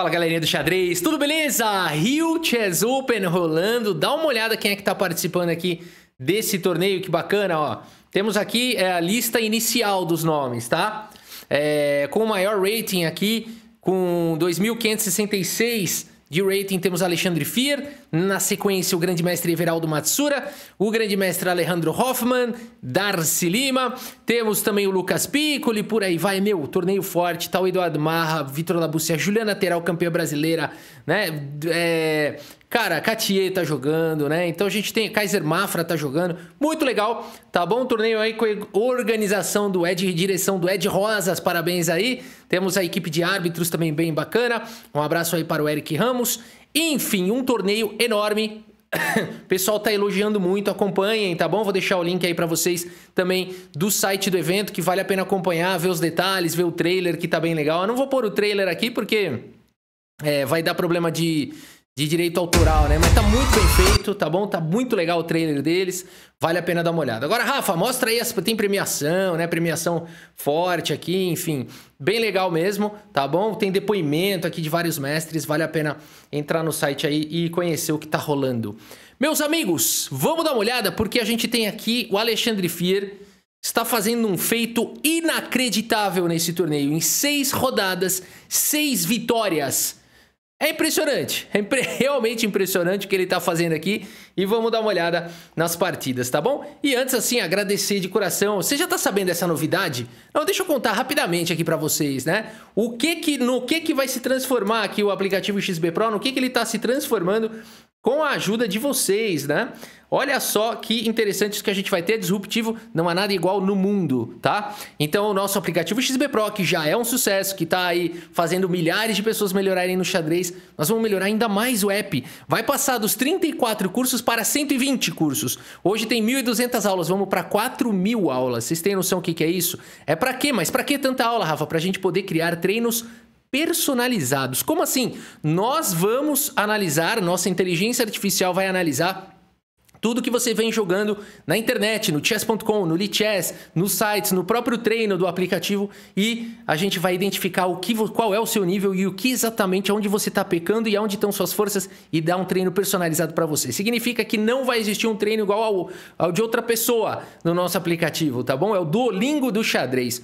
Fala galerinha do xadrez, tudo beleza? Rio Chess Open rolando, dá uma olhada quem é que tá participando aqui desse torneio, que bacana, ó. Temos aqui é, a lista inicial dos nomes, tá? É, com o maior rating aqui, com 2.566, de rating temos Alexandre Fier, na sequência o grande mestre Everaldo Matsura, o grande mestre Alejandro Hoffman, Darcy Lima, temos também o Lucas Piccoli, por aí vai, meu, torneio forte, tal Eduardo Marra, Vitor Labucia, Juliana Teral, campeã brasileira, né, é, Cara, Catier tá jogando, né? Então a gente tem Kaiser Mafra tá jogando. Muito legal, tá bom? torneio aí com a organização do Ed direção do Ed Rosas. Parabéns aí. Temos a equipe de árbitros também bem bacana. Um abraço aí para o Eric Ramos. Enfim, um torneio enorme. O pessoal tá elogiando muito, acompanhem, tá bom? Vou deixar o link aí para vocês também do site do evento, que vale a pena acompanhar, ver os detalhes, ver o trailer, que tá bem legal. Eu não vou pôr o trailer aqui porque é, vai dar problema de, de direito autoral, né? Mas tá muito bem feito, tá bom? Tá muito legal o trailer deles, vale a pena dar uma olhada. Agora, Rafa, mostra aí, as... tem premiação, né? Premiação forte aqui, enfim, bem legal mesmo, tá bom? Tem depoimento aqui de vários mestres, vale a pena entrar no site aí e conhecer o que tá rolando. Meus amigos, vamos dar uma olhada porque a gente tem aqui o Alexandre Fier, está fazendo um feito inacreditável nesse torneio. Em seis rodadas, seis vitórias é impressionante, é impre realmente impressionante o que ele está fazendo aqui e vamos dar uma olhada nas partidas, tá bom? E antes assim, agradecer de coração. Você já está sabendo dessa novidade? Não, deixa eu contar rapidamente aqui para vocês, né? O que que no que que vai se transformar aqui o aplicativo XB Pro? No que que ele está se transformando com a ajuda de vocês, né? Olha só que interessante isso que a gente vai ter, disruptivo, não há nada igual no mundo, tá? Então o nosso aplicativo XB Pro, que já é um sucesso, que tá aí fazendo milhares de pessoas melhorarem no xadrez, nós vamos melhorar ainda mais o app. Vai passar dos 34 cursos para 120 cursos. Hoje tem 1.200 aulas, vamos para 4.000 aulas. Vocês têm noção o que, que é isso? É para quê? Mas para que tanta aula, Rafa? Para a gente poder criar treinos personalizados. Como assim? Nós vamos analisar, nossa inteligência artificial vai analisar tudo que você vem jogando na internet, no chess.com, no lichess, nos sites, no próprio treino do aplicativo e a gente vai identificar o que, qual é o seu nível e o que exatamente é onde você está pecando e onde estão suas forças e dar um treino personalizado para você. Significa que não vai existir um treino igual ao, ao de outra pessoa no nosso aplicativo, tá bom? É o Duolingo do xadrez.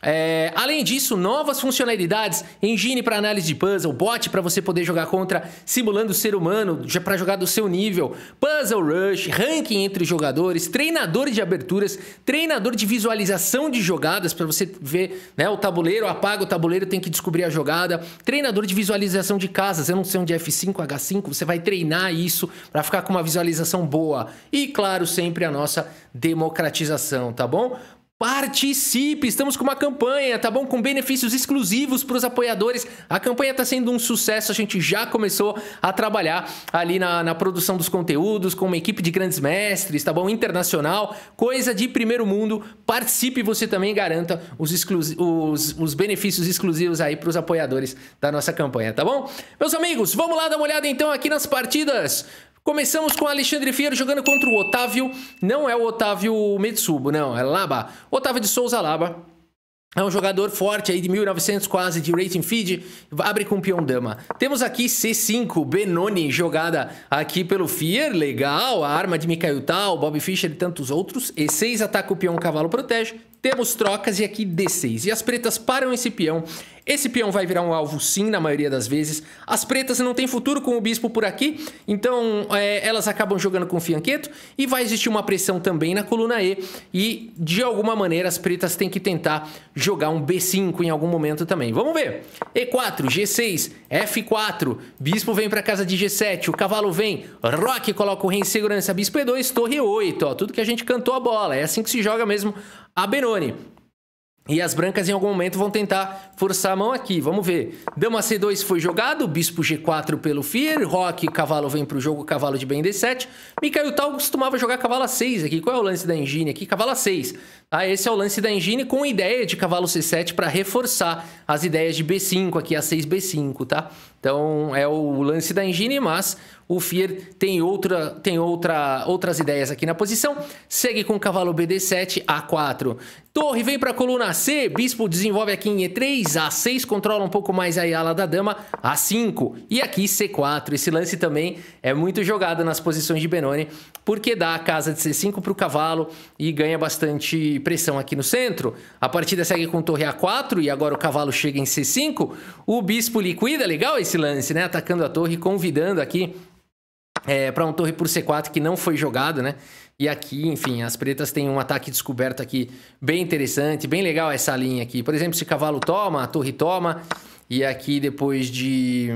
É, além disso, novas funcionalidades, engine para análise de puzzle, bot para você poder jogar contra simulando o ser humano, para jogar do seu nível, puzzle rush, ranking entre jogadores, treinador de aberturas, treinador de visualização de jogadas para você ver né, o tabuleiro, apaga o tabuleiro, tem que descobrir a jogada, treinador de visualização de casas, eu não sei onde é F5, H5, você vai treinar isso para ficar com uma visualização boa. E claro, sempre a nossa democratização, tá bom? Participe! Estamos com uma campanha, tá bom? Com benefícios exclusivos para os apoiadores. A campanha está sendo um sucesso, a gente já começou a trabalhar ali na, na, produção dos conteúdos, com uma equipe de grandes mestres, tá bom? Internacional, coisa de primeiro mundo. Participe você também garanta os, os, os benefícios exclusivos aí para os apoiadores da nossa campanha, tá bom? Meus amigos, vamos lá dar uma olhada então aqui nas partidas. Começamos com Alexandre Fier jogando contra o Otávio. Não é o Otávio Metsubo, não. É Laba. Otávio de Souza Laba. É um jogador forte aí de 1900 quase de rating feed, abre com peão dama. Temos aqui C5, Benoni, jogada aqui pelo Fier, legal, a arma de Mikhail Tal, Bob Fischer e tantos outros. E6 ataca o peão, cavalo protege. Temos trocas e aqui D6. E as pretas param esse peão esse peão vai virar um alvo sim, na maioria das vezes. As pretas não têm futuro com o bispo por aqui, então é, elas acabam jogando com o fianqueto e vai existir uma pressão também na coluna E. E de alguma maneira as pretas têm que tentar jogar um B5 em algum momento também. Vamos ver. E4, G6, F4, bispo vem para casa de G7, o cavalo vem, roque coloca o rei em segurança, bispo E2, torre 8, ó, tudo que a gente cantou a bola. É assim que se joga mesmo a Benoni. E as brancas em algum momento vão tentar forçar a mão aqui. Vamos ver. Dama C2 foi jogado, bispo G4 pelo Fier, Rock, cavalo vem pro jogo, cavalo de bem D7. Mikhail Tal costumava jogar cavalo A6 aqui. Qual é o lance da engine aqui? Cavalo A6. Ah, tá? esse é o lance da engine com ideia de cavalo C7 para reforçar as ideias de B5 aqui, A6, B5, tá? Então é o lance da Engine, mas o Fier tem, outra, tem outra, outras ideias aqui na posição. Segue com o cavalo BD7, A4. Torre vem para a coluna C, Bispo desenvolve aqui em E3, A6 controla um pouco mais a ala da dama, A5 e aqui C4. Esse lance também é muito jogado nas posições de Benoni, porque dá a casa de C5 para o cavalo e ganha bastante pressão aqui no centro. A partida segue com torre A4 e agora o cavalo chega em C5. O Bispo liquida, legal esse esse lance, né? Atacando a torre, convidando aqui é, para um torre por C4 que não foi jogado, né? E aqui, enfim, as pretas têm um ataque descoberto aqui bem interessante, bem legal essa linha aqui. Por exemplo, se cavalo toma, a torre toma. E aqui depois de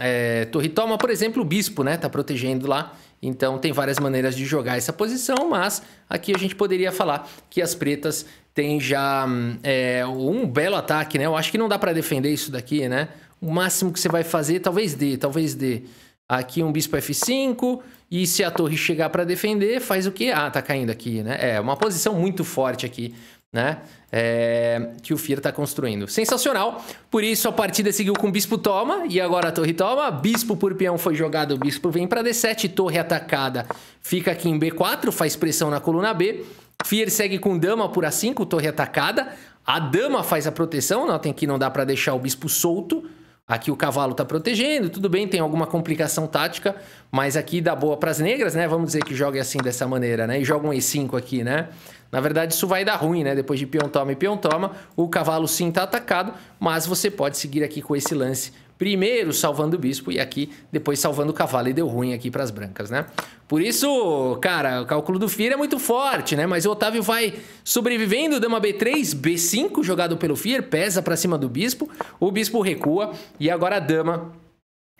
é, torre toma, por exemplo, o bispo, né? Tá protegendo lá. Então tem várias maneiras de jogar essa posição, mas aqui a gente poderia falar que as pretas têm já hum, é, um belo ataque, né? Eu acho que não dá para defender isso daqui, né? o máximo que você vai fazer, talvez dê, talvez dê. Aqui um bispo F5, e se a torre chegar para defender, faz o que Ah, tá caindo aqui, né? É, uma posição muito forte aqui, né? É, que o Fira tá construindo. Sensacional! Por isso a partida seguiu com bispo toma, e agora a torre toma. Bispo por peão foi jogado, o bispo vem para D7, torre atacada fica aqui em B4, faz pressão na coluna B. Fier segue com dama por A5, torre atacada. A dama faz a proteção, notem que não dá para deixar o bispo solto. Aqui o cavalo está protegendo, tudo bem, tem alguma complicação tática, mas aqui dá boa para as negras, né? Vamos dizer que joga assim dessa maneira, né? E joga um e5 aqui, né? Na verdade, isso vai dar ruim, né? Depois de peão toma e peão toma, o cavalo sim está atacado, mas você pode seguir aqui com esse lance Primeiro salvando o bispo e aqui depois salvando o cavalo e deu ruim aqui para as brancas, né? Por isso, cara, o cálculo do Fier é muito forte, né? Mas o Otávio vai sobrevivendo, dama B3, B5 jogado pelo Fier, pesa para cima do bispo, o bispo recua e agora a dama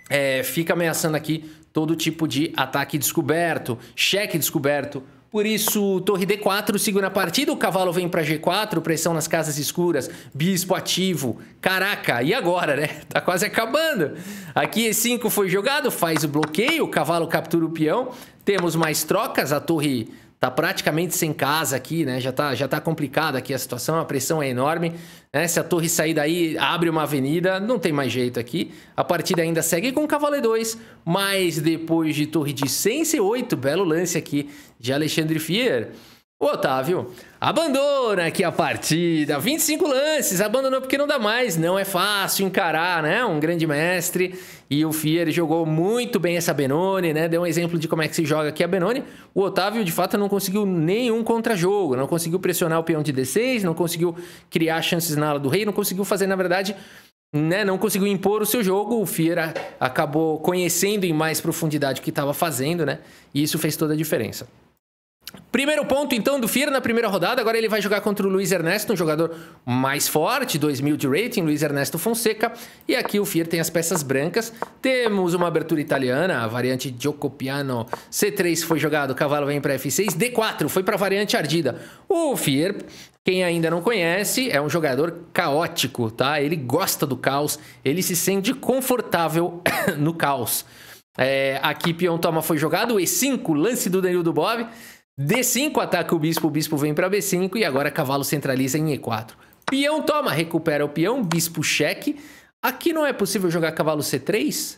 é, fica ameaçando aqui todo tipo de ataque descoberto, cheque descoberto, por isso, torre D4 segura a partida, o cavalo vem para G4, pressão nas casas escuras, bispo ativo. Caraca, e agora, né? Tá quase acabando. Aqui E5 foi jogado, faz o bloqueio, o cavalo captura o peão. Temos mais trocas, a torre tá praticamente sem casa aqui, né? Já tá, já tá complicada aqui a situação, a pressão é enorme. Né? Se a torre sair daí, abre uma avenida, não tem mais jeito aqui. A partida ainda segue com cavalo 2, mas depois de torre de 108, belo lance aqui de Alexandre Fier. O Otávio abandona aqui a partida. 25 lances, abandonou porque não dá mais. Não é fácil encarar, né? Um grande mestre. E o Fier jogou muito bem essa Benoni, né? Deu um exemplo de como é que se joga aqui a Benoni. O Otávio, de fato, não conseguiu nenhum contra-jogo. Não conseguiu pressionar o peão de D6, não conseguiu criar chances na ala do rei, não conseguiu fazer, na verdade, né, não conseguiu impor o seu jogo, o Fiera acabou conhecendo em mais profundidade o que estava fazendo, né? E isso fez toda a diferença. Primeiro ponto, então, do Fir na primeira rodada. Agora ele vai jogar contra o Luiz Ernesto, um jogador mais forte, 2000 de rating, Luiz Ernesto Fonseca. E aqui o Fir tem as peças brancas. Temos uma abertura italiana, a variante Giocopiano. C3 foi jogado, cavalo vem para F6. D4 foi para a variante ardida. O Fir quem ainda não conhece, é um jogador caótico, tá? Ele gosta do caos, ele se sente confortável no caos. É, aqui peão toma foi jogado, E5, lance do Danilo do Bob. D5 ataca o bispo, o bispo vem para B5 e agora cavalo centraliza em E4. Peão toma, recupera o peão, bispo cheque. Aqui não é possível jogar cavalo C3?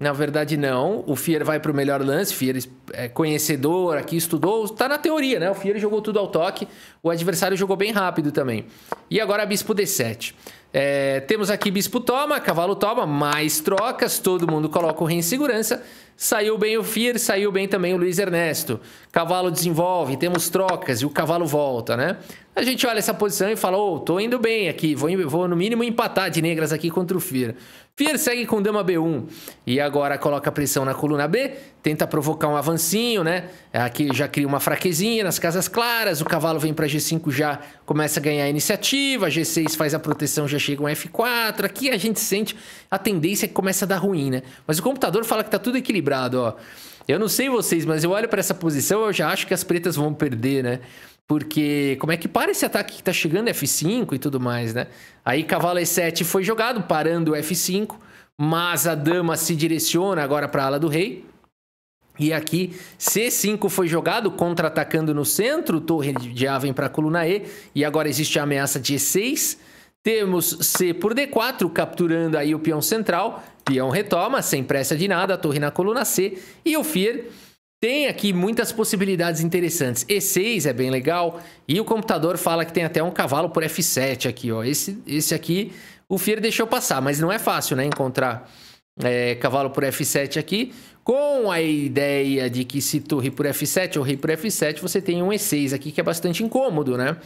Na verdade não, o Fier vai para o melhor lance, Fier é conhecedor, aqui estudou, está na teoria, né? O Fier jogou tudo ao toque, o adversário jogou bem rápido também. E agora bispo D7. É, temos aqui bispo toma, cavalo toma, mais trocas, todo mundo coloca o rei em segurança. Saiu bem o Fir, saiu bem também o Luiz Ernesto. Cavalo desenvolve, temos trocas e o cavalo volta, né? A gente olha essa posição e fala, ô, oh, tô indo bem aqui, vou, vou no mínimo empatar de negras aqui contra o Fir. Fir segue com dama B1 e agora coloca pressão na coluna B, tenta provocar um avancinho, né? É, aqui já cria uma fraquezinha nas casas claras, o cavalo vem para G5 já começa a ganhar a iniciativa, G6 faz a proteção, já chega um F4. Aqui a gente sente a tendência que começa a dar ruim, né? Mas o computador fala que tá tudo equilibrado, ó. Eu não sei vocês, mas eu olho para essa posição, eu já acho que as pretas vão perder, né? Porque como é que para esse ataque que tá chegando F5 e tudo mais, né? Aí cavalo E7 foi jogado parando o F5, mas a dama se direciona agora para a ala do rei. E aqui, C5 foi jogado, contra-atacando no centro, torre de A vem para a coluna E, e agora existe a ameaça de E6. Temos C por D4, capturando aí o peão central, peão retoma, sem pressa de nada, a torre na coluna C, e o Fier tem aqui muitas possibilidades interessantes. E6 é bem legal, e o computador fala que tem até um cavalo por F7 aqui, ó. Esse, esse aqui, o Fier deixou passar, mas não é fácil, né, encontrar... É, cavalo por F7 aqui com a ideia de que se torre por F7 ou rei por F7, você tem um E6 aqui que é bastante incômodo, né?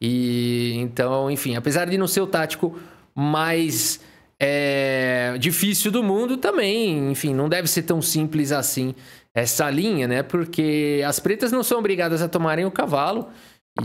E então, enfim, apesar de não ser o tático mais é, difícil do mundo, também, enfim, não deve ser tão simples assim essa linha, né? Porque as pretas não são obrigadas a tomarem o cavalo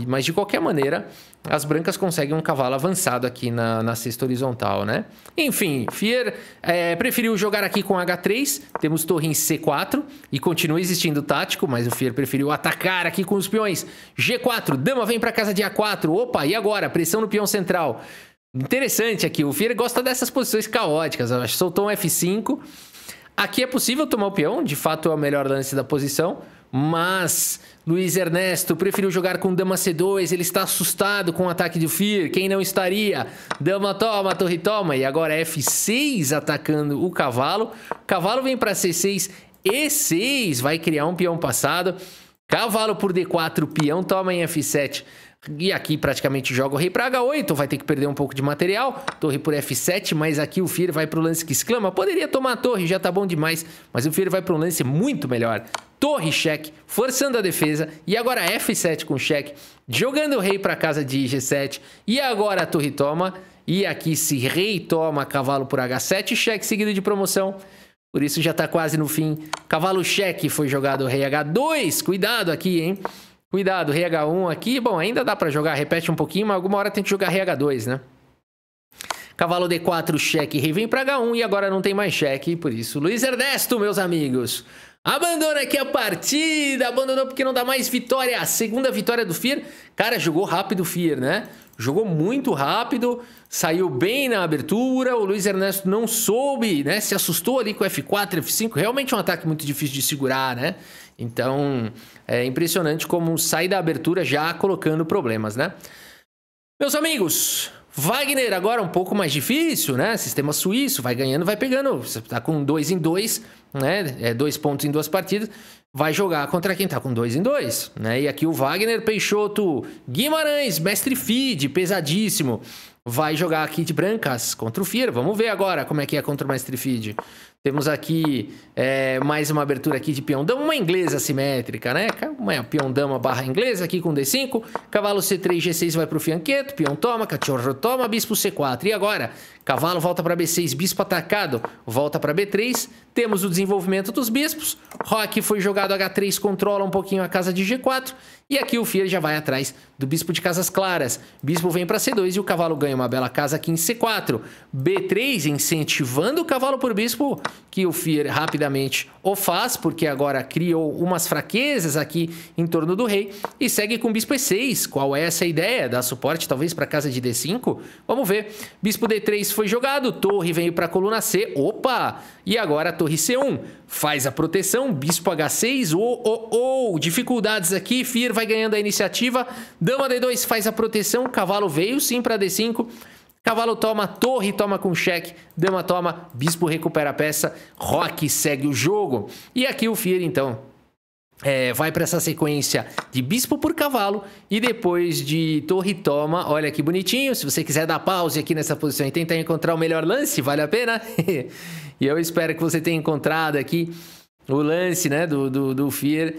mas de qualquer maneira, as brancas conseguem um cavalo avançado aqui na, na horizontal, né? Enfim, Fier é, preferiu jogar aqui com H3, temos torre em C4 e continua existindo tático, mas o Fier preferiu atacar aqui com os peões. G4, dama vem para casa de A4, opa, e agora? Pressão no peão central. Interessante aqui, o Fier gosta dessas posições caóticas, soltou um F5. Aqui é possível tomar o peão, de fato é o melhor lance da posição, mas Luiz Ernesto preferiu jogar com Dama C2. Ele está assustado com o ataque do Fear. Quem não estaria? Dama toma, torre toma. E agora F6 atacando o cavalo. Cavalo vem para C6. E6 vai criar um peão passado. Cavalo por D4, peão toma em F7. E aqui praticamente joga o rei para H8, vai ter que perder um pouco de material. Torre por F7, mas aqui o Fier vai pro lance que exclama. Poderia tomar a torre, já tá bom demais, mas o Fier vai pro lance muito melhor. Torre cheque, forçando a defesa. E agora F7 com cheque, jogando o rei para casa de G7. E agora a torre toma. E aqui se rei toma cavalo por H7, cheque seguido de promoção. Por isso já tá quase no fim. Cavalo cheque foi jogado rei H2. Cuidado aqui, hein? Cuidado, RH1 aqui. Bom, ainda dá para jogar, repete um pouquinho, mas alguma hora tem que jogar RH2, né? Cavalo D4, cheque, rei vem pra H1 e agora não tem mais cheque, por isso Luiz Ernesto, meus amigos. Abandona aqui a partida, abandonou porque não dá mais vitória. A segunda vitória do Fir. Cara, jogou rápido o Fir, né? Jogou muito rápido, saiu bem na abertura. O Luiz Ernesto não soube, né? Se assustou ali com F4, F5. Realmente é um ataque muito difícil de segurar, né? Então, é impressionante como sai da abertura já colocando problemas, né? Meus amigos, Wagner agora um pouco mais difícil, né? Sistema suíço, vai ganhando, vai pegando. Você tá com dois em dois, né? É dois pontos em duas partidas. Vai jogar contra quem tá com dois em dois, né? E aqui o Wagner Peixoto Guimarães, mestre feed, pesadíssimo. Vai jogar aqui de brancas contra o Fir. Vamos ver agora como é que é contra o mestre feed. Temos aqui é, mais uma abertura aqui de peão dama, uma inglesa simétrica, né? Uma peão dama barra inglesa aqui com D5, cavalo C3, G6 vai pro fianqueto, peão toma, cachorro toma, bispo C4. E agora? Cavalo volta para B6, bispo atacado, volta para B3. Temos o desenvolvimento dos bispos. Rock foi jogado H3, controla um pouquinho a casa de G4. E aqui o Fier já vai atrás do bispo de casas claras. Bispo vem para C2 e o cavalo ganha uma bela casa aqui em C4. B3 incentivando o cavalo por bispo, que o Fier rapidamente o faz, porque agora criou umas fraquezas aqui em torno do rei. E segue com bispo E6. Qual é essa ideia? Dá suporte talvez para casa de D5? Vamos ver. Bispo D3 foi jogado, torre veio para coluna C. Opa! E agora a torre C1 faz a proteção, bispo H6. Oh, oh, oh! Dificuldades aqui, Fier vai ganhando a iniciativa. Dama D2 faz a proteção. Cavalo veio sim para D5. Cavalo toma, torre toma com cheque, dama toma, bispo recupera a peça, roque segue o jogo. E aqui o Fier, então, é, vai para essa sequência de bispo por cavalo e depois de torre toma. Olha que bonitinho. Se você quiser dar pause aqui nessa posição e tentar encontrar o melhor lance, vale a pena. e eu espero que você tenha encontrado aqui o lance né, do, do, do Fier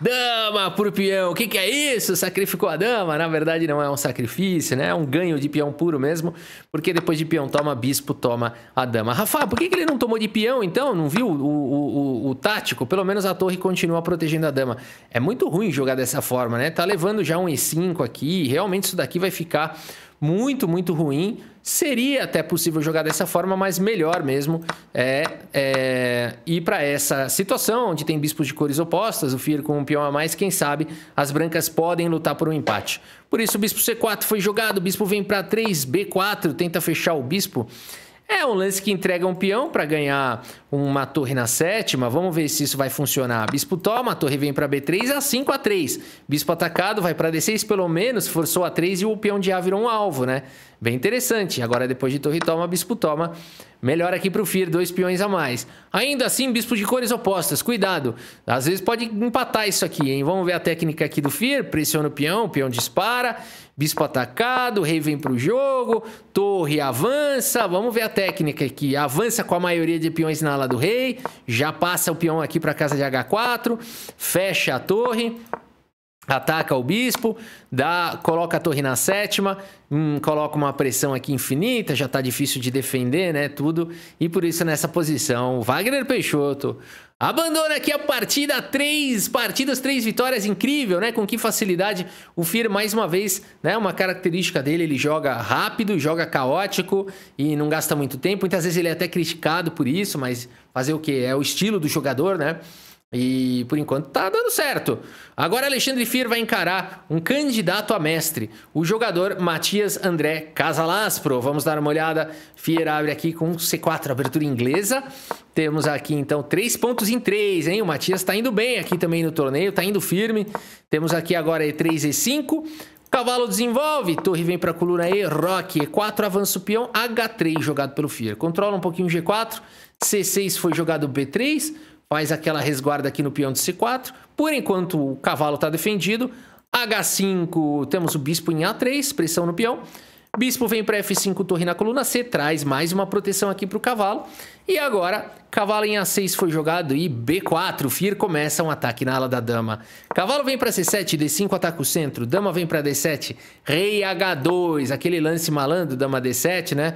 Dama por peão, o que, que é isso? Sacrificou a dama? Na verdade, não é um sacrifício, né? É um ganho de peão puro mesmo, porque depois de peão toma bispo, toma a dama. Rafa, por que, que ele não tomou de peão então? Não viu o, o, o, o tático? Pelo menos a torre continua protegendo a dama. É muito ruim jogar dessa forma, né? Tá levando já um e5 aqui, realmente isso daqui vai ficar muito, muito ruim. Seria até possível jogar dessa forma, mas melhor mesmo é, é ir para essa situação onde tem bispos de cores opostas, o Fir com um peão a mais, quem sabe as brancas podem lutar por um empate. Por isso o bispo C4 foi jogado, o bispo vem para 3, B4, tenta fechar o bispo. É um lance que entrega um peão para ganhar uma torre na sétima. Vamos ver se isso vai funcionar. Bispo toma, a torre vem para B3, A5, A3. Bispo atacado, vai para D6 pelo menos, forçou A3 e o peão de A virou um alvo, né? Bem interessante. Agora, depois de torre toma, bispo toma. Melhor aqui pro Fir, dois peões a mais. Ainda assim, bispo de cores opostas, cuidado. Às vezes pode empatar isso aqui, hein? Vamos ver a técnica aqui do Fir. Pressiona o peão, o peão dispara. Bispo atacado, rei vem pro jogo. Torre avança. Vamos ver a técnica aqui. Avança com a maioria de peões na ala do rei. Já passa o peão aqui pra casa de H4. Fecha a torre ataca o bispo, dá, coloca a torre na sétima, hum, coloca uma pressão aqui infinita, já está difícil de defender, né, tudo. E por isso nessa posição, Wagner Peixoto abandona aqui a partida, três partidas, três vitórias, incrível, né? Com que facilidade o Fir mais uma vez, né, uma característica dele, ele joga rápido, joga caótico e não gasta muito tempo. Muitas vezes ele é até criticado por isso, mas fazer o que? É o estilo do jogador, né? E por enquanto tá dando certo. Agora Alexandre Fier vai encarar um candidato a mestre, o jogador Matias André Casalaspro. Vamos dar uma olhada. Fier abre aqui com C4, abertura inglesa. Temos aqui então três pontos em três, hein? O Matias tá indo bem aqui também no torneio, tá indo firme. Temos aqui agora E3 e 5. Cavalo desenvolve, torre vem para coluna E, rock E4, avança o peão, H3 jogado pelo Fier. Controla um pouquinho o G4, C6 foi jogado B3, faz aquela resguarda aqui no peão de C4. Por enquanto o cavalo está defendido. H5, temos o bispo em A3, pressão no peão. Bispo vem para F5, torre na coluna C, traz mais uma proteção aqui para o cavalo. E agora, cavalo em A6 foi jogado e B4, Fir começa um ataque na ala da dama. Cavalo vem para C7, D5 ataca o centro, dama vem para D7, rei H2, aquele lance malandro, dama D7, né?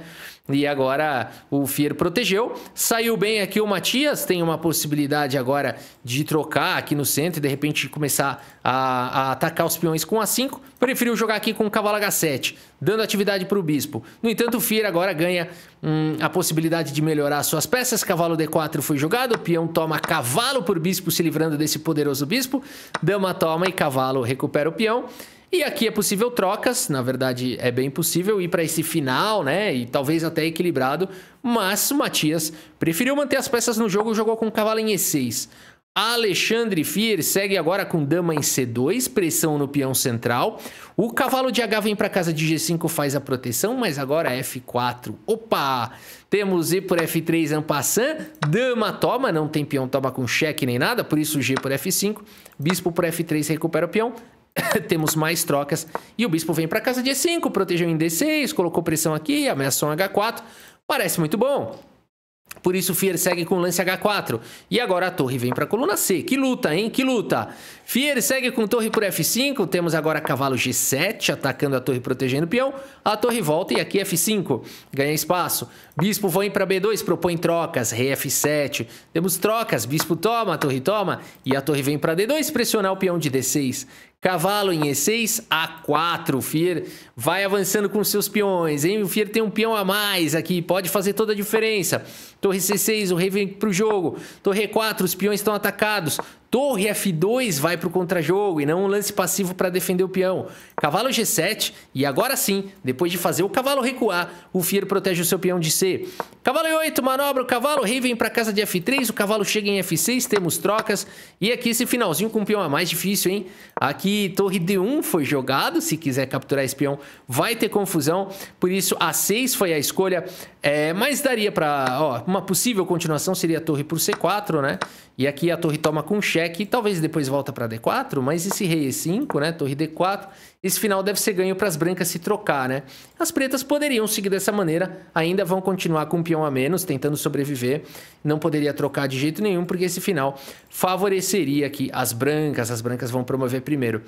E agora o Fier protegeu. Saiu bem aqui o Matias. Tem uma possibilidade agora de trocar aqui no centro e de repente começar a, a atacar os peões com A5. Preferiu jogar aqui com o cavalo H7, dando atividade para o bispo. No entanto, o Fier agora ganha Hum, a possibilidade de melhorar suas peças. Cavalo D4 foi jogado. O peão toma cavalo por bispo, se livrando desse poderoso bispo. Dama toma e cavalo recupera o peão. E aqui é possível trocas, na verdade é bem possível ir para esse final, né? E talvez até equilibrado, mas o Matias preferiu manter as peças no jogo e jogou com o cavalo em E6. Alexandre Fier segue agora com dama em C2, pressão no peão central. O cavalo de H vem para casa de G5, faz a proteção, mas agora é F4. Opa! Temos E por F3 ampassan, dama toma, não tem peão toma com cheque nem nada, por isso G por F5, bispo por F3 recupera o peão. Temos mais trocas e o bispo vem para casa de E5, protegeu em D6, colocou pressão aqui, ameaçou um H4. Parece muito bom. Por isso o Fier segue com o lance H4. E agora a torre vem para a coluna C. Que luta, hein? Que luta! Fier segue com torre por F5. Temos agora cavalo G7 atacando a torre protegendo o peão. A torre volta e aqui F5. Ganha espaço. Bispo vai para B2, propõe trocas. Rei F7. Temos trocas. Bispo toma, a torre toma. E a torre vem para D2 pressionar o peão de D6. Cavalo em E6, A4. O Fier vai avançando com seus peões, hein? O Fier tem um peão a mais aqui, pode fazer toda a diferença. Torre C6, o rei vem pro jogo. Torre E4, os peões estão atacados. Torre F2 vai para o contra-jogo e não um lance passivo para defender o peão. Cavalo G7 e agora sim, depois de fazer o cavalo recuar, o Fier protege o seu peão de C. Cavalo E8 manobra o cavalo, o rei vem para casa de F3, o cavalo chega em F6, temos trocas. E aqui esse finalzinho com o peão é mais difícil, hein? Aqui Torre D1 foi jogado, se quiser capturar esse peão vai ter confusão, por isso A6 foi a escolha, é, mas daria para, uma possível continuação seria a torre por C4, né? E aqui a torre toma com chefe cheque, é talvez depois volta para D4, mas esse rei E5, né? Torre D4, esse final deve ser ganho para as brancas se trocar, né? As pretas poderiam seguir dessa maneira, ainda vão continuar com um peão a menos, tentando sobreviver. Não poderia trocar de jeito nenhum, porque esse final favoreceria aqui as brancas, as brancas vão promover primeiro.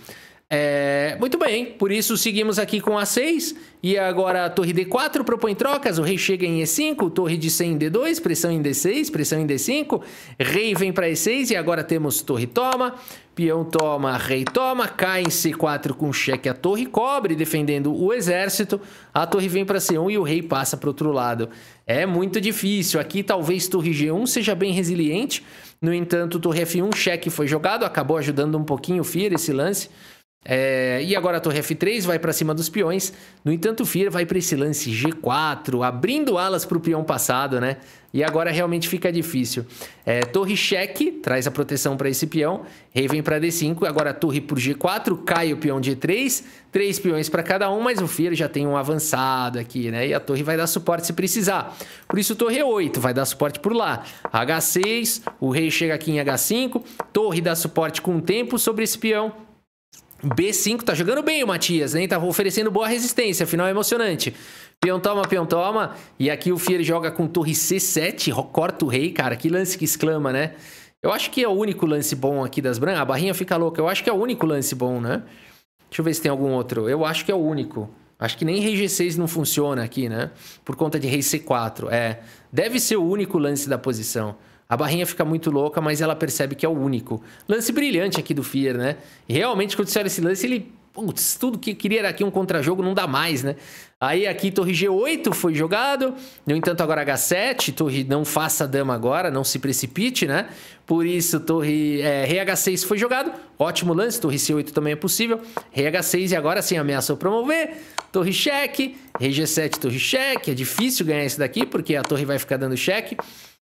É, muito bem, por isso seguimos aqui com A6 e agora a torre D4 propõe trocas, o rei chega em E5, torre de C em D2, pressão em D6, pressão em D5, rei vem para E6 e agora temos torre toma, peão toma, rei toma, cai em C4 com cheque a torre, cobre defendendo o exército, a torre vem para C1 e o rei passa para outro lado. É muito difícil, aqui talvez torre G1 seja bem resiliente, no entanto torre F1 cheque foi jogado, acabou ajudando um pouquinho o Fier esse lance, é, e agora a torre F3 vai para cima dos peões. No entanto, o Fear vai para esse lance G4, abrindo alas para o peão passado, né? E agora realmente fica difícil. É, torre cheque, traz a proteção para esse peão. Rei vem para D5, agora torre por G4, cai o peão G3. Três peões para cada um, mas o Fear já tem um avançado aqui, né? E a torre vai dar suporte se precisar. Por isso, torre E8 vai dar suporte por lá. H6, o rei chega aqui em H5, torre dá suporte com o tempo sobre esse peão B5 tá jogando bem o Matias, né? Tá oferecendo boa resistência, final é emocionante. Peão toma, peão toma. E aqui o Fier joga com torre C7, corta o rei, cara. Que lance que exclama, né? Eu acho que é o único lance bom aqui das brancas. A barrinha fica louca. Eu acho que é o único lance bom, né? Deixa eu ver se tem algum outro. Eu acho que é o único. Acho que nem rei G6 não funciona aqui, né? Por conta de rei C4. É, deve ser o único lance da posição. A barrinha fica muito louca, mas ela percebe que é o único. Lance brilhante aqui do Fear, né? Realmente, quando disseram esse lance, ele. Putz, tudo que queria era aqui um contra-jogo, não dá mais, né? Aí aqui torre G8 foi jogado. No entanto, agora H7. Torre não faça dama agora, não se precipite, né? Por isso, torre é, Rei H6 foi jogado. Ótimo lance. Torre C8 também é possível. Rei H6 e agora sim ameaçou promover. Torre cheque. Rei G7, torre cheque. É difícil ganhar isso daqui, porque a torre vai ficar dando cheque.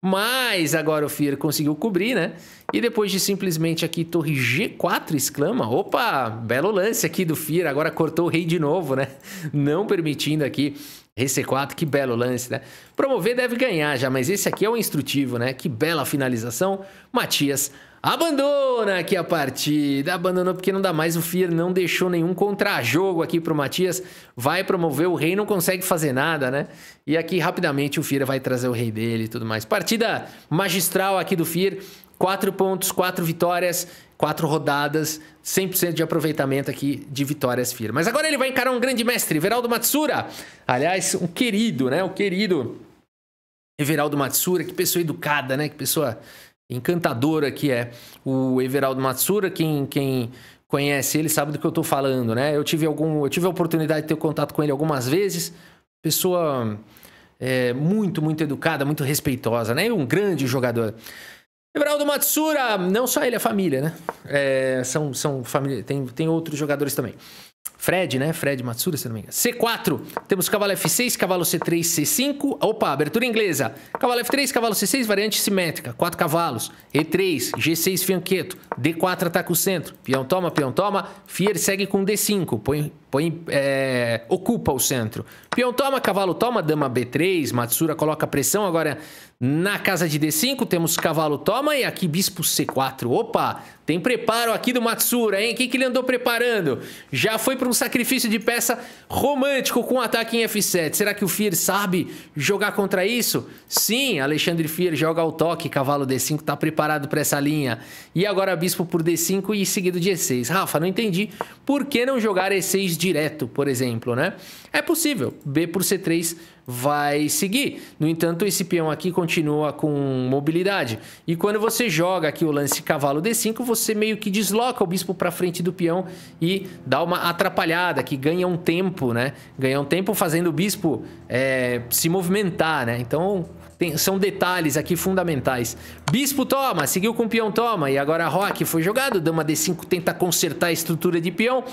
Mas agora o Fear conseguiu cobrir, né? E depois de simplesmente aqui torre G4 exclama, opa, belo lance aqui do Fear. agora cortou o rei de novo, né? Não permitindo aqui RC4, que belo lance, né? Promover deve ganhar já, mas esse aqui é o instrutivo, né? Que bela finalização. Matias abandona aqui a partida. Abandonou porque não dá mais. O Fier não deixou nenhum contra-jogo aqui pro Matias. Vai promover o rei, não consegue fazer nada, né? E aqui rapidamente o Fier vai trazer o rei dele e tudo mais. Partida magistral aqui do Fier. Quatro pontos, quatro vitórias Quatro rodadas, 100% de aproveitamento aqui de vitórias firmes. Mas agora ele vai encarar um grande mestre, Veraldo Matsura. Aliás, um querido, né? O querido Everaldo Matsura. Que pessoa educada, né? Que pessoa encantadora que é o Everaldo Matsura. Quem, quem conhece ele sabe do que eu estou falando, né? Eu tive, algum, eu tive a oportunidade de ter contato com ele algumas vezes. Pessoa é, muito, muito educada, muito respeitosa, né? E um grande jogador. Everaldo Matsura, não só ele, a é família, né? É, são, são família, tem, tem outros jogadores também. Fred, né? Fred Matsura, se não me engano. C4, temos cavalo F6, cavalo C3, C5. Opa, abertura inglesa. Cavalo F3, cavalo C6, variante simétrica. Quatro cavalos. E3, G6, fianqueto. D4, ataca o centro. Peão toma, peão toma. Fier segue com D5. Põe, põe é, ocupa o centro. Peão toma, cavalo toma, dama B3. Matsura coloca pressão agora na casa de D5 temos cavalo toma e aqui bispo C4. Opa, tem preparo aqui do Matsura, hein? O que, que ele andou preparando? Já foi para um sacrifício de peça romântico com ataque em F7. Será que o Fier sabe jogar contra isso? Sim, Alexandre Fier joga ao toque, cavalo D5 está preparado para essa linha. E agora bispo por D5 e seguido de E6. Rafa, não entendi por que não jogar E6 direto, por exemplo, né? É possível, B por C3 vai seguir. No entanto, esse peão aqui continua com mobilidade. E quando você joga aqui o lance cavalo D5, você meio que desloca o bispo para frente do peão e dá uma atrapalhada, que ganha um tempo, né? Ganha um tempo fazendo o bispo é, se movimentar, né? Então, tem, são detalhes aqui fundamentais. Bispo toma, seguiu com peão toma. E agora Rock foi jogado. Dama D5 tenta consertar a estrutura de peão.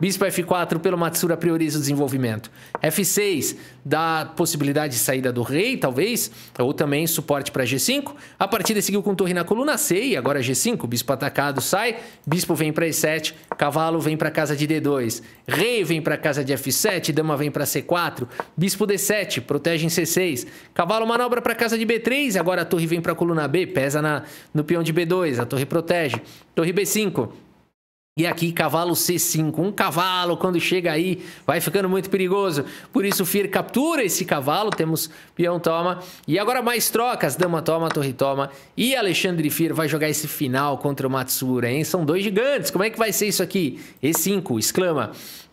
Bispo F4 pelo Matsura prioriza o desenvolvimento. F6 dá possibilidade de saída do rei, talvez. Ou também suporte para G5. A partida seguiu com torre na coluna C. E agora G5. Bispo atacado sai. Bispo vem para E7. Cavalo vem para casa de D2. Rei vem para casa de F7. Dama vem para C4. Bispo D7. Protege em C6. Cavalo manobra para para casa de B3, agora a torre vem para a coluna B, pesa na, no peão de B2, a torre protege. Torre B5, e aqui, cavalo C5. Um cavalo, quando chega aí, vai ficando muito perigoso. Por isso, o Fier captura esse cavalo. Temos peão toma. E agora mais trocas. Dama toma, torre toma. E Alexandre Fier vai jogar esse final contra o Matsura, hein? São dois gigantes. Como é que vai ser isso aqui? E5, exclama.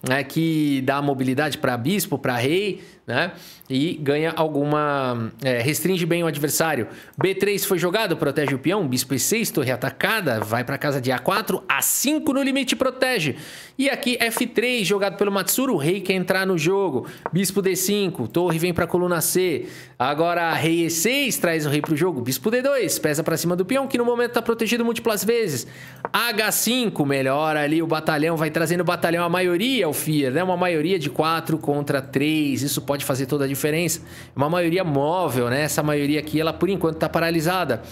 Aqui né, dá mobilidade para bispo, para rei né? E ganha alguma. É, restringe bem o adversário. B3 foi jogado, protege o peão. Bispo E6, torre atacada, vai para casa de A4. A5 no limite, protege. E aqui F3, jogado pelo Matsuru. O rei quer entrar no jogo. Bispo D5, torre vem para coluna C. Agora rei E6, traz o rei para o jogo. Bispo D2, pesa para cima do peão, que no momento está protegido múltiplas vezes. H5, melhora ali o batalhão, vai trazendo o batalhão a maioria, o FIR, né? Uma maioria de 4 contra 3. Isso pode pode fazer toda a diferença. É uma maioria móvel, né? Essa maioria aqui, ela por enquanto está paralisada.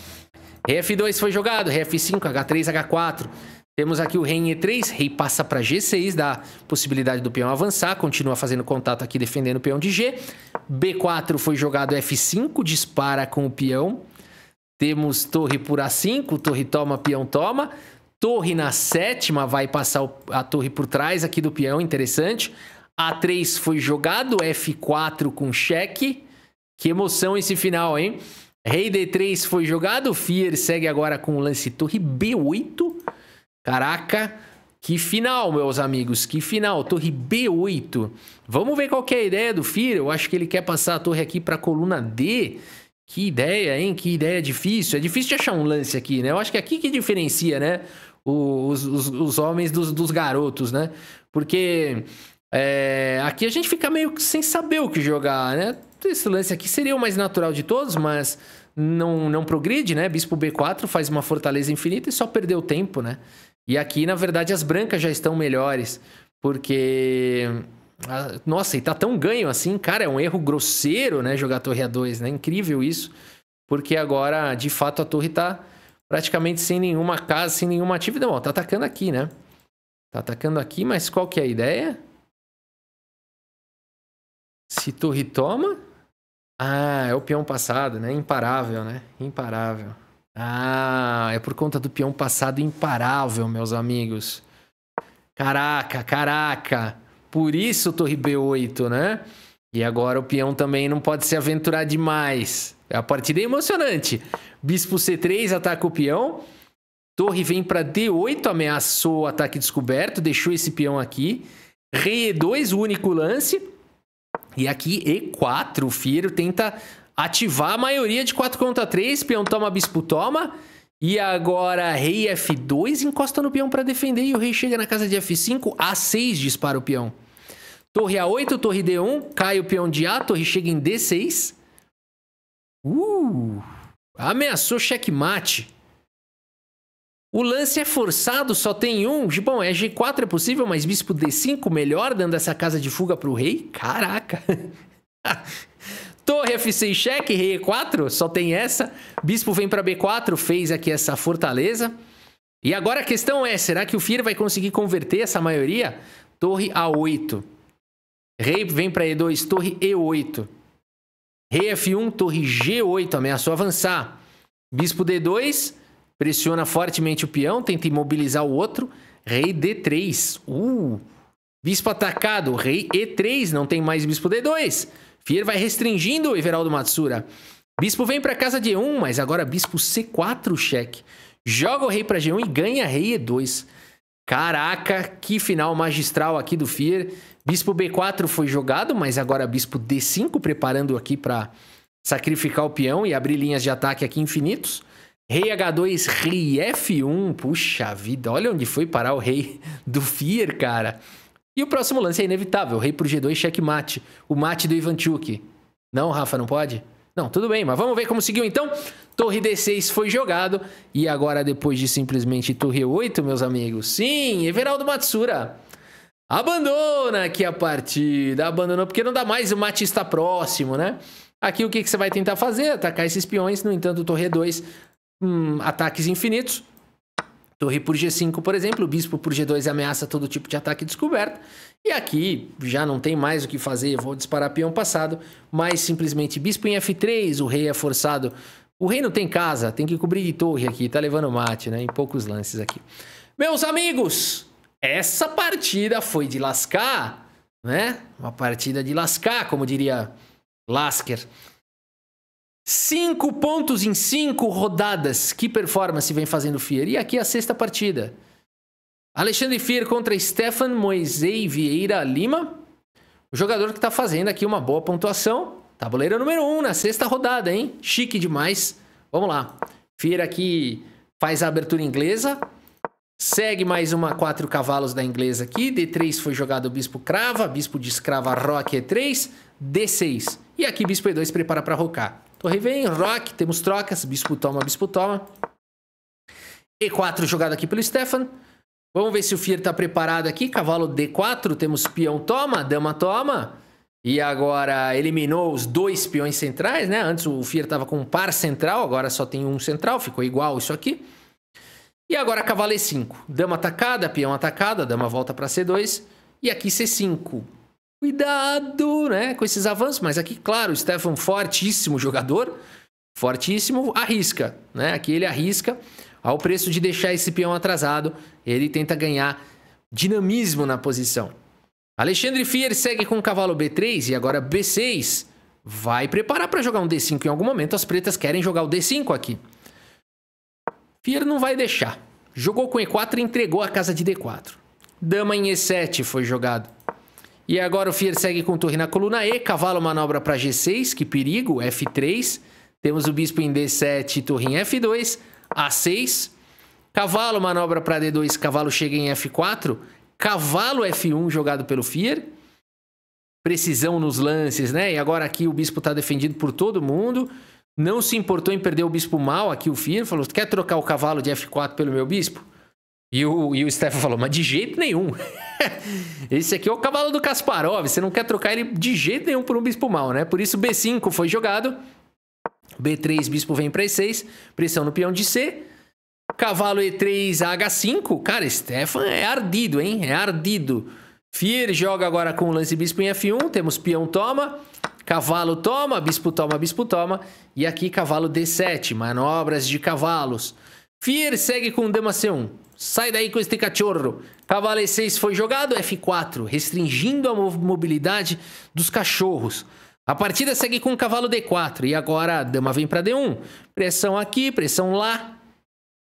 f 2 foi jogado, f 5 H3, H4. Temos aqui o rei em E3, rei passa para G6, dá possibilidade do peão avançar, continua fazendo contato aqui, defendendo o peão de G. B4 foi jogado F5, dispara com o peão. Temos torre por A5, torre toma, peão toma. Torre na sétima vai passar a torre por trás aqui do peão, interessante. A3 foi jogado, F4 com cheque. Que emoção esse final, hein? Rei D3 foi jogado, Fier segue agora com o lance torre B8. Caraca, que final, meus amigos, que final. Torre B8. Vamos ver qual é a ideia do Fier. Eu acho que ele quer passar a torre aqui para a coluna D. Que ideia, hein? Que ideia difícil. É difícil de achar um lance aqui, né? Eu acho que é aqui que diferencia, né? Os, os, os homens dos, dos garotos, né? Porque é, aqui a gente fica meio que sem saber o que jogar, né? Esse lance aqui seria o mais natural de todos, mas não, não progride, né? Bispo B4 faz uma fortaleza infinita e só perdeu tempo, né? E aqui, na verdade, as brancas já estão melhores, porque... Nossa, e tá tão ganho assim, cara, é um erro grosseiro, né, jogar torre A2, né? Incrível isso, porque agora, de fato, a torre tá praticamente sem nenhuma casa, sem nenhuma atividade. Não, ó, tá atacando aqui, né? Tá atacando aqui, mas qual que é a ideia? Se tu retoma. Ah, é o peão passado, né? Imparável, né? Imparável. Ah, é por conta do peão passado imparável, meus amigos. Caraca, caraca. Por isso torre B8, né? E agora o peão também não pode se aventurar demais. É A partida é emocionante. Bispo C3 ataca o peão. Torre vem para D8, ameaçou o ataque descoberto, deixou esse peão aqui. Rei E2, o único lance. E aqui E4, o Fiero tenta ativar a maioria de 4 contra 3, peão toma, bispo toma. E agora rei F2 encosta no peão para defender e o rei chega na casa de F5, A6 dispara o peão. Torre A8, torre D1, cai o peão de A, torre chega em D6. Uh! Ameaçou checkmate. O lance é forçado, só tem um. Bom, é G4 é possível, mas bispo D5 melhor, dando essa casa de fuga pro rei? Caraca! Torre F6 cheque, rei E4, só tem essa. Bispo vem para B4, fez aqui essa fortaleza. E agora a questão é, será que o Fier vai conseguir converter essa maioria? Torre A8. Rei vem para E2, torre E8. Rei F1, torre G8, ameaçou avançar. Bispo D2, Pressiona fortemente o peão, tenta imobilizar o outro. Rei D3. Uh! Bispo atacado, rei E3, não tem mais bispo D2. Fier vai restringindo o Everaldo Matsura. Bispo vem para casa de E1, mas agora bispo C4 cheque. Joga o rei para G1 e ganha rei E2. Caraca, que final magistral aqui do Fier. Bispo B4 foi jogado, mas agora bispo D5 preparando aqui para sacrificar o peão e abrir linhas de ataque aqui infinitos. Rei H2, Rei F1. Puxa vida, olha onde foi parar o rei do Fier, cara. E o próximo lance é inevitável. Rei pro G2, checkmate. O mate do Ivanchuk. Não, Rafa, não pode? Não, tudo bem, mas vamos ver como seguiu então. Torre D6 foi jogado. E agora, depois de simplesmente Torre 8, meus amigos. Sim, Everaldo Matsura. Abandona aqui a partida. Abandonou porque não dá mais, o mate está próximo, né? Aqui o que, que você vai tentar fazer? Atacar esses peões. No entanto, Torre 2 hum, ataques infinitos. Torre por G5, por exemplo, o bispo por G2 ameaça todo tipo de ataque descoberto. E aqui já não tem mais o que fazer, eu vou disparar peão passado, mas simplesmente bispo em F3, o rei é forçado. O rei não tem casa, tem que cobrir de torre aqui, tá levando mate, né? Em poucos lances aqui. Meus amigos, essa partida foi de lascar, né? Uma partida de lascar, como diria Lasker. Cinco pontos em cinco rodadas. Que performance vem fazendo o Fier. E aqui a sexta partida. Alexandre Fier contra Stefan Moisei Vieira Lima. O jogador que está fazendo aqui uma boa pontuação. Tabuleiro número 1 um, na sexta rodada, hein? Chique demais. Vamos lá. Fier aqui faz a abertura inglesa. Segue mais uma quatro cavalos da inglesa aqui. D3 foi jogado o bispo crava, bispo de escrava roque E3, é D6. E aqui bispo E2 prepara para rocar. Torre vem, rock, temos trocas, bispo toma, bispo toma. E4 jogado aqui pelo Stefan. Vamos ver se o Fier está preparado aqui. Cavalo D4, temos peão toma, dama toma. E agora eliminou os dois peões centrais, né? Antes o Fier estava com um par central, agora só tem um central, ficou igual isso aqui. E agora cavalo E5. Dama atacada, peão atacada, dama volta para C2. E aqui C5 cuidado né, com esses avanços. Mas aqui, claro, o Stefan, fortíssimo jogador, fortíssimo, arrisca. Né? Aqui ele arrisca ao preço de deixar esse peão atrasado. Ele tenta ganhar dinamismo na posição. Alexandre Fier segue com o cavalo B3 e agora B6. Vai preparar para jogar um D5. Em algum momento as pretas querem jogar o D5 aqui. Fier não vai deixar. Jogou com E4 e entregou a casa de D4. Dama em E7 foi jogado. E agora o Fier segue com torre na coluna E, cavalo manobra para G6, que perigo, F3. Temos o bispo em D7, torre em F2, A6. Cavalo manobra para D2, cavalo chega em F4. Cavalo F1 jogado pelo Fier. Precisão nos lances, né? E agora aqui o bispo está defendido por todo mundo. Não se importou em perder o bispo mal aqui o Fier. Falou, quer trocar o cavalo de F4 pelo meu bispo? E o, e o Stefan falou, mas de jeito nenhum. Esse aqui é o cavalo do Kasparov, você não quer trocar ele de jeito nenhum por um bispo mal, né? Por isso B5 foi jogado, B3, bispo vem para E6, pressão no peão de C, cavalo E3, H5. Cara, Stefan é ardido, hein? É ardido. Fier joga agora com o lance bispo em F1, temos peão toma, cavalo toma, bispo toma, bispo toma, e aqui cavalo D7, manobras de cavalos. Fier segue com dama C1. Sai daí com este cachorro. Cavalo E6 foi jogado, F4, restringindo a mobilidade dos cachorros. A partida segue com o cavalo D4. E agora a dama vem para D1. Pressão aqui, pressão lá.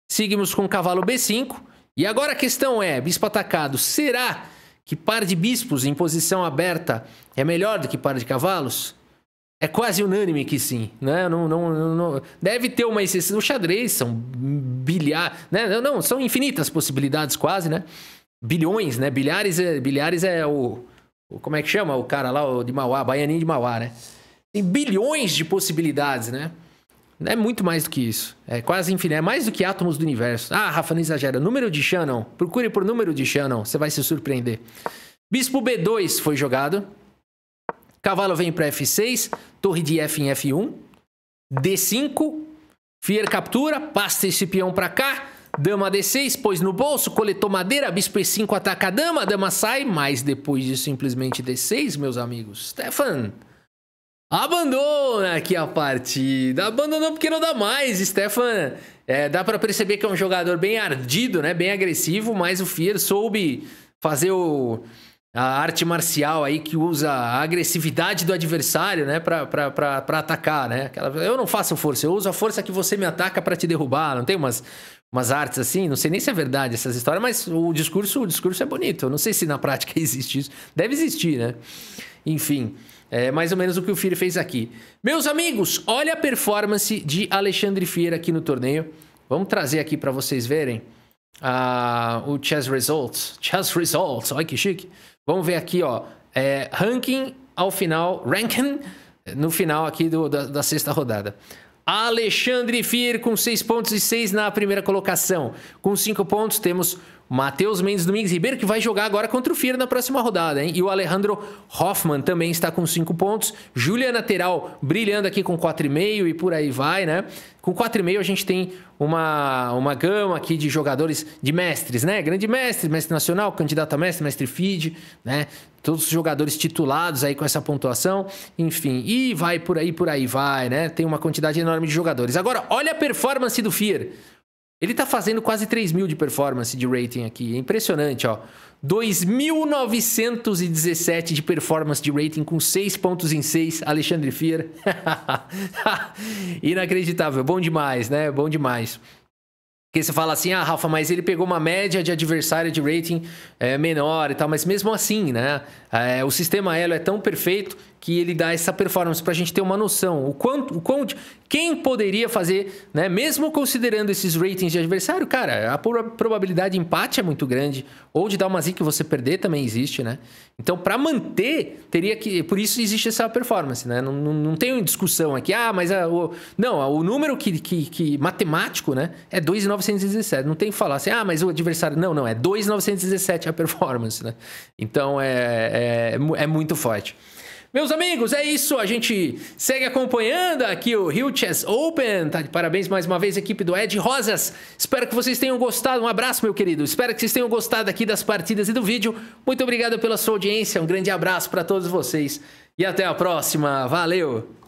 Seguimos com o cavalo B5. E agora a questão é, bispo atacado, será que par de bispos em posição aberta é melhor do que par de cavalos? É quase unânime que sim, né? Não, não, não, deve ter uma exceção. O xadrez são bilhar, né? Não, são infinitas possibilidades quase, né? Bilhões, né? Bilhares é, bilhares é o, o como é que chama o cara lá o de Mauá, baianinho de Mauá, né? Tem bilhões de possibilidades, né? É muito mais do que isso. É quase infinito. É mais do que átomos do universo. Ah, Rafa, não exagera. Número de Shannon. Procure por número de Shannon. Você vai se surpreender. Bispo B2 foi jogado. Cavalo vem para F6, torre de F em F1, D5, Fier captura, passa esse peão para cá, dama D6, pôs no bolso, coletou madeira, bispo E5 ataca a dama, a dama sai, mas depois de simplesmente D6, meus amigos, Stefan abandona aqui a partida, abandonou porque não dá mais, Stefan, é, dá para perceber que é um jogador bem ardido, né, bem agressivo, mas o Fier soube fazer o a arte marcial aí que usa a agressividade do adversário, né, para atacar, né? Aquela, eu não faço força, eu uso a força que você me ataca para te derrubar. Não tem umas, umas artes assim, não sei nem se é verdade essas histórias, mas o discurso, o discurso é bonito. Eu não sei se na prática existe isso. Deve existir, né? Enfim, é mais ou menos o que o Fire fez aqui. Meus amigos, olha a performance de Alexandre Fier aqui no torneio. Vamos trazer aqui para vocês verem. Ah, o Chess Results. Chess Results, olha que chique. Vamos ver aqui, ó. É, ranking ao final, ranking no final aqui do, da, da sexta rodada. Alexandre Fir com 6 pontos e 6 na primeira colocação. Com 5 pontos temos Matheus Mendes Domingues Ribeiro, que vai jogar agora contra o Fira na próxima rodada, hein? E o Alejandro Hoffman também está com 5 pontos. Juliana Teral brilhando aqui com 4,5 e por aí vai, né? Com 4,5 a gente tem uma, uma gama aqui de jogadores, de mestres, né? Grande mestre, mestre nacional, candidato a mestre, mestre feed, né? Todos os jogadores titulados aí com essa pontuação. Enfim, e vai por aí, por aí vai, né? Tem uma quantidade enorme de jogadores. Agora, olha a performance do FIR. Ele está fazendo quase 3 mil de performance de rating aqui. É impressionante, ó. 2.917 de performance de rating com 6 pontos em 6, Alexandre Fier. Inacreditável, bom demais, né? Bom demais. Porque você fala assim, ah, Rafa, mas ele pegou uma média de adversário de rating é, menor e tal, mas mesmo assim, né? É, o sistema Elo é tão perfeito que ele dá essa performance para a gente ter uma noção o quanto, o quanto quem poderia fazer, né? Mesmo considerando esses ratings de adversário, cara, a probabilidade de empate é muito grande ou de dar uma zica e você perder também existe, né? Então, para manter, teria que, por isso existe essa performance, né? Não, não, não tem discussão aqui, ah, mas a, o, não, o número que, que, que matemático, né, é 2.917, não tem que falar assim, ah, mas o adversário, não, não, é 2.917 a performance, né? Então, é, é, é muito forte. Meus amigos, é isso. A gente segue acompanhando aqui o Rio Chess Open. Tá de parabéns mais uma vez, equipe do Ed Rosas. Espero que vocês tenham gostado. Um abraço, meu querido. Espero que vocês tenham gostado aqui das partidas e do vídeo. Muito obrigado pela sua audiência. Um grande abraço para todos vocês. E até a próxima. Valeu!